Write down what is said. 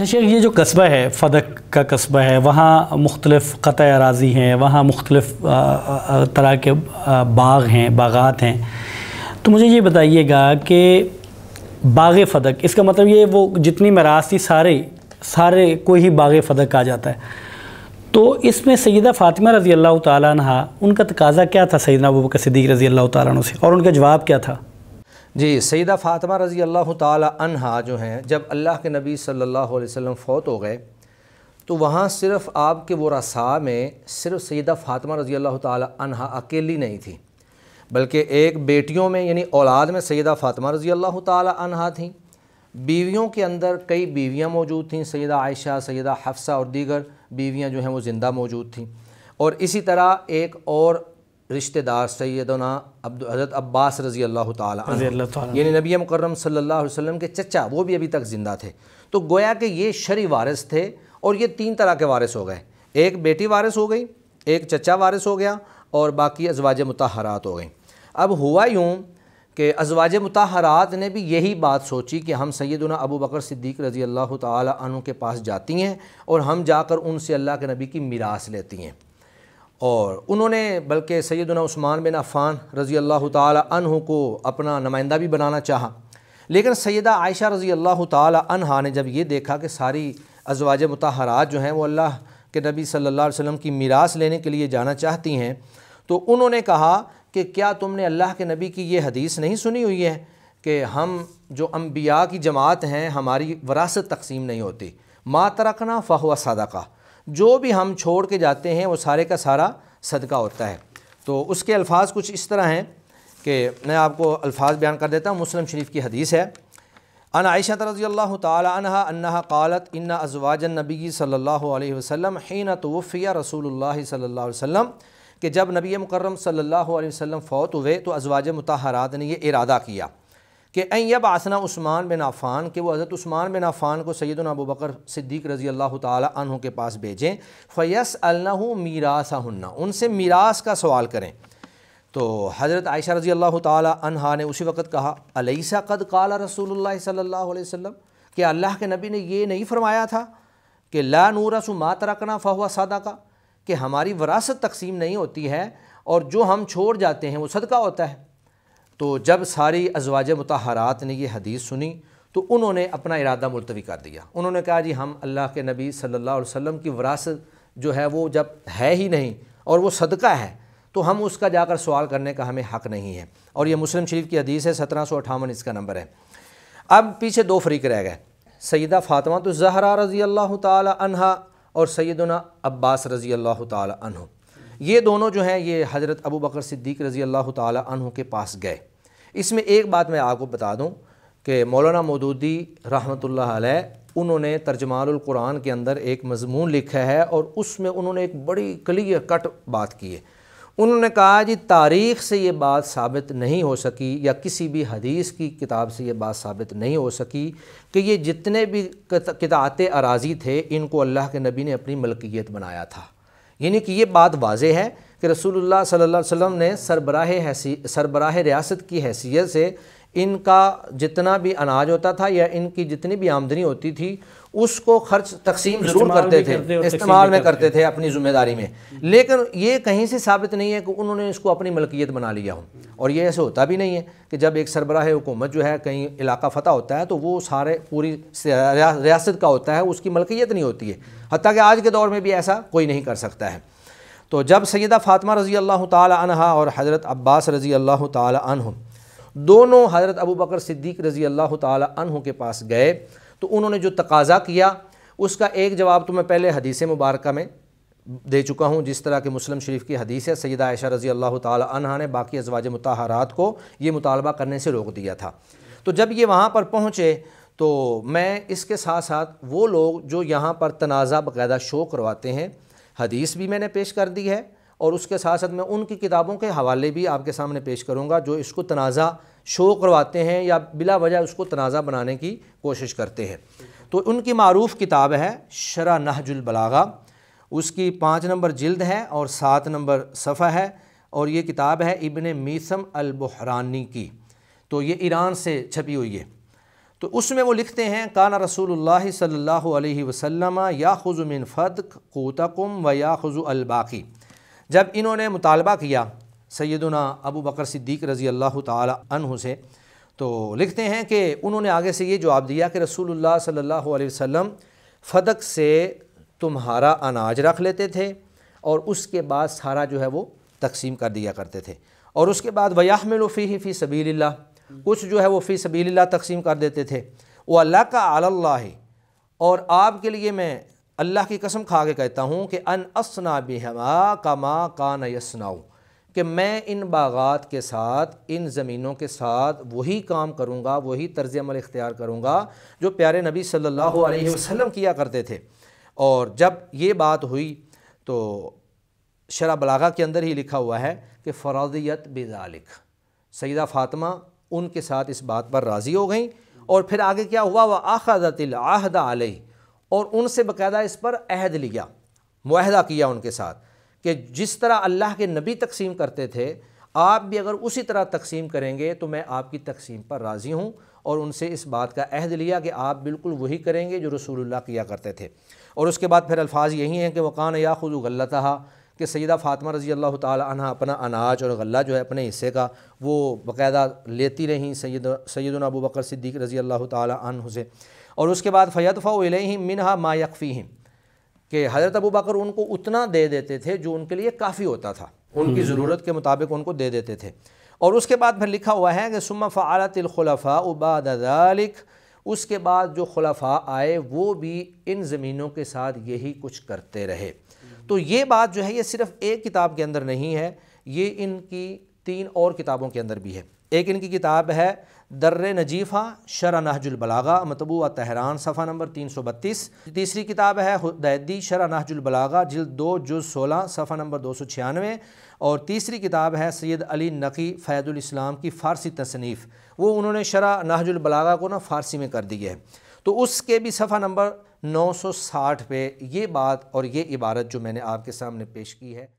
तो शेख ये जो कस्बा है फदक का कस्बा है वहाँ मुख्तलफ़ क़त अराजी हैं वहाँ मुख्तलफ़ तरह के बाग हैं बागात हैं तो मुझे ये बताइएगा कि बाग फदक इसका मतलब ये वो जितनी मराज थी सारे सारे को ही बाग फदक कहा जाता है तो इसमें सैदा फ़ातिमा रज़ी अल्लाह तहा उनका तकाजा क्या था सैदा अबूबक बकर सिद्दीक रज़ी अल्लाह तुम से और उनका जवाब क्या था जी सईदा फ़ातिमा रज़ी अल्लाह तहा जो हैं जब अल्लाह के नबी सल्लल्लाहु अलैहि वसल्लम फ़ौत हो गए तो वहाँ सिर्फ़ आपके वो रसा में सिर्फ सईदा फ़ातिमा रज़ी अल्लाह तहा अकेली नहीं थी बल्कि एक बेटियों में यानी औलाद में सईदा फ़ातिमा रज़ी अल्लाह तहा थी बीवियों के अंदर कई बीवियाँ मौजूद थीं सैदा आयशा सैदा हफ्सा और दीगर बीवियाँ जो हैं वो ज़िंदा मौजूद थीं और इसी तरह एक और रिश्तेदार सैदना हज़रत अब्बास रज़ी अल्लाह तीन नबी मुकर्रम सल्ला वसम के चचा वो भी अभी तक ज़िंदा थे तो गोया कि ये शरी वारिस थे और ये तीन तरह के वारिस हो गए एक बेटी वारिस हो गई एक चचा वारिस हो गया और बाकी अजवाज मतहरात हो गई अब हुआ यूँ कि अजवाज मतहरात ने भी यही बात सोची कि हम सैदना अबू बकर सिद्दीक रज़ी अल्लाह तु के पास जाती हैं और हम जाकर उनसे अल्लाह के नबी की मीरास लेती हैं और उन्होंने बल्कि सैदना उस्मान बिन अफ़ान रज़ी अल्लाह तह को अपना नुमाइंदा भी बनाना चाहा लेकिन सैदा आयशा रज़ी अल्लाह तह ने जब ये देखा कि सारी अजवाज मतहरात जो हैं वो अल्लाह के नबी सल्ला वसम की मीरास लेने के लिए जाना चाहती हैं तो उन्होंने कहा कि क्या तुमने अल्लाह के नबी की ये हदीस नहीं सुनी हुई है कि हम जो अम्बिया की जमात हैं हमारी वरासत तकसीम नहीं होती माँ तरकना फ़हुआ सदा का जो भी हम छोड़ के जाते हैं वो सारे का सारा सदका होता है तो उसके अल्फाज कुछ इस तरह हैं कि मैं आपको अल्फाज बयान कर देता हूँ मुस्लिम शरीफ की हदीस है अन आयशा रजी अल्लाह कालत इन्ना अजवाजन नबी सल्ला वसम हीना तोफ़िया रसूल सल्ला वसम कि जब नबी मुकर्रम सल्ला वसम फ़ौत हुए तो अजवाज मतहरात ने यह इरादा किया कि अयब आसना उस्मान बिन आफ़ान के वो हज़रत उस्मान बिन आफ़ान को सैदन अबू बकर सिद्दीक रज़ी अल्लाह तहों के पास भेजें फ़यस अल्लाह मीरास हन्ना उनसे मीरास का सवाल करें तो हज़रत आयशा रज़ी अल्लाह तह ने उसी वक़्त कहा अलैसा कद कल रसूल सल्ला वसम कि अल्लाह के नबी ने यह नहीं फरमाया था कि ला नूरसु मात रखना फ़हुआ सदा का कि हमारी वरासत तकसीम नहीं होती है और जो हम छोड़ जाते हैं वो सदका होता है तो जब सारी अजवाज मतहरात ने यह हदीस सुनी तो उन्होंने अपना इरादा मुलतवी कर दिया उन्होंने कहा जी हम अल्लाह के नबी सल्ला वसम की वरासत जो है वो जब है ही नहीं और वो सदका है तो हम उसका जाकर सवाल करने का हमें हक़ नहीं है और यह मुस्लिम शरीफ की हदीस है सत्रह सौ अठावन इसका नंबर है अब पीछे दो फरीक रह गए सैदा फ़ातमा तो जहरा रज़ी अल्लाह तहा और सैदना अब्बास रज़ी अल्लाह तह ये दोनों जो हैं ये हज़रत अबू बकर सिद्दीक रज़ी अल्लाह तह के पास गए इसमें एक बात मैं आपको बता दूँ कि मौलाना मदूदी रहमत उन्होंने तर्जमालकुरान के अंदर एक मजमून लिखा है और उसमें उन्होंने एक बड़ी क्लियर कट बात की है उन्होंने कहा जी तारीख़ से ये बात साबित नहीं हो सकी या किसी भी हदीस की किताब से ये बात साबित नहीं हो सकी कि ये जितने भी किताते अराजी थे इनको अल्लाह के नबी ने अपनी मलकियत बनाया था यानी कि ये बात वाज है कि रसूलुल्लाह सल्लल्लाहु अलैहि वसल्लम ने सरबराह हैसी सरबराह रियासत की हैसियत से इनका जितना भी अनाज होता था या इनकी जितनी भी आमदनी होती थी उसको खर्च तकसीम ज़रूर करते थे इस्तेमाल में करते थे अपनी ज़िम्मेदारी में लेकिन ये कहीं से साबित नहीं है कि उन्होंने इसको अपनी मलकियत बना लिया हो और ये ऐसे होता भी नहीं है कि जब एक सरबराह हुकूमत जो है कहीं इलाका फ़तह होता है तो वो सारे पूरी रियासत का होता है उसकी मलकियत नहीं होती है हती कि आज के दौर में भी ऐसा कोई नहीं कर सकता है तो जब सैदा फातमा रज़ी अल्लाह तहा और हज़रत अब्बास रज़ी अल्लाह तह दोनों हज़रत अबू बकर सिद्दीक रज़ी अल्लाह तह के पास गए तो उन्होंने जो तकाजा किया उसका एक जवाब तो मैं पहले हदीस मुबारक में दे चुका हूँ जिस तरह के मुस्लिम शरीफ की हदीस है सैद आयशा रज़ी अल्लाह तहा ने बाकी अजवाज मतहारात को ये मुतालबा करने से रोक दिया था तो जब ये वहाँ पर पहुँचे तो मैं इसके साथ साथ वो लोग जो यहाँ पर तनाज़ा बायदा शो करवाते हैं हदीस भी मैंने पेश कर दी है और उसके साथ साथ मैं उनकी किताबों के हवाले भी आपके सामने पेश करूँगा जो इसको तनाज़ा शो करवाते हैं या बिला वजह उसको तनाज़ा बनाने की कोशिश करते हैं तो उनकी मरूफ़ किताब है शरा नहजुलबलागा उसकी पाँच नंबर जल्द है और सात नंबर सफ़ा है और ये किताब है इबन मीसम अलबहरानी की तो ये ईरान से छपी हुई है तो उसमें वो लिखते हैं काना रसूल सल्ला वसलम या खुजुमिन फ़त कोतकुम व या खुजु अलबाकी जब इन्होंने मुतालबा किया सैदुना अबू बकर सिद्दीक रज़ी अल्लाह तहु से तो लिखते हैं कि उन्होंने आगे से ये जवाब दिया कि रसूल सल्ला वसम फदक से तुम्हारा अनाज रख लेते थे और उसके बाद सारा जो है वो तकसीम कर दिया करते थे और उसके बाद लोफ़ी ही फ़ी सबील कुछ जो है वो फ़ी सबील तकसीम कर देते थे वो अल्लाह का अल्लाह और आपके लिए मैं अल्लाह की कसम खा के कहता हूँ कि अन असना बिहमा कमा कान यसनाऊ कि मैं इन बागात के साथ इन ज़मीनों के साथ वही काम करूँगा वही तर्ज अमल इख्तियार करूँगा जो प्यारे नबी सल्लल्लाहु अलैहि वसल्लम किया करते थे और जब ये बात हुई तो शरा बलागा के अंदर ही लिखा हुआ है कि फ़रादियत बेजालिक सईदा फ़ातिमा उनके साथ इस बात पर राज़ी हो गई और फिर आगे क्या हुआ वह आखदतिल आहदा आलही और उनसे बाकायदा इस पर अहद लिया माहदा किया उनके साथ कि जिस तरह अल्लाह के नबी तकसीम करते थे आप भी अगर उसी तरह तकसीम करेंगे तो मैं आपकी तकसीम पर राज़ी हूँ और उनसे इस बात का अहद लिया कि आप बिल्कुल वही करेंगे जो रसूलुल्लाह किया करते थे और उसके बाद फिर अल्फाज यही हैं कि वकान या खुद गलतहा कि सैदा फ़ातिमा रज़ी अल्लाह तह अपना अनाज और गला जो है अपने हिस्से का वो बाकायदा लेती रहीं सैद सैदुल अबू बकर सिद्दीक रज़ी अल्लाह तन से और उसके बाद फैतफ़ा ही मिनहा मायकफ़ी ही कि हज़रत अबू बकर उनको उतना दे देते थे जो उनके लिए काफ़ी होता था उनकी हम्म। ज़रूरत के मुताबिक उनको दे देते थे और उसके बाद फिर लिखा हुआ है कि सुम फ़ालतलखलफ़ा उबादालिक उसके बाद जो खलफा आए वो भी इन ज़मीनों के साथ यही कुछ करते रहे तो ये बात जो है ये सिर्फ़ एक किताब के अंदर नहीं है ये इनकी तीन और किताबों के अंदर भी है एक इनकी किताब है दर्र नजीफ़ा शरा नहजुलबलागा मतबू तहरान सफ़ा नंबर तीन सौ बत्तीस तीसरी किताब है हुदैदी शरा नहजुलबलागा जल्द दो जुज सोलह सफ़ा नंबर दो सौ छियानवे और तीसरी किताब है सैद अली नकी फ़ैदुलस्लाम की फ़ारसी तसनीफ़ वो उन्होंने शरा नहजुलबलागा को ना फ़ारसी में कर दी है तो उसके भी सफ़ा नंबर नौ सौ साठ पे ये बात और ये इबारत जो मैंने आपके सामने पेश की है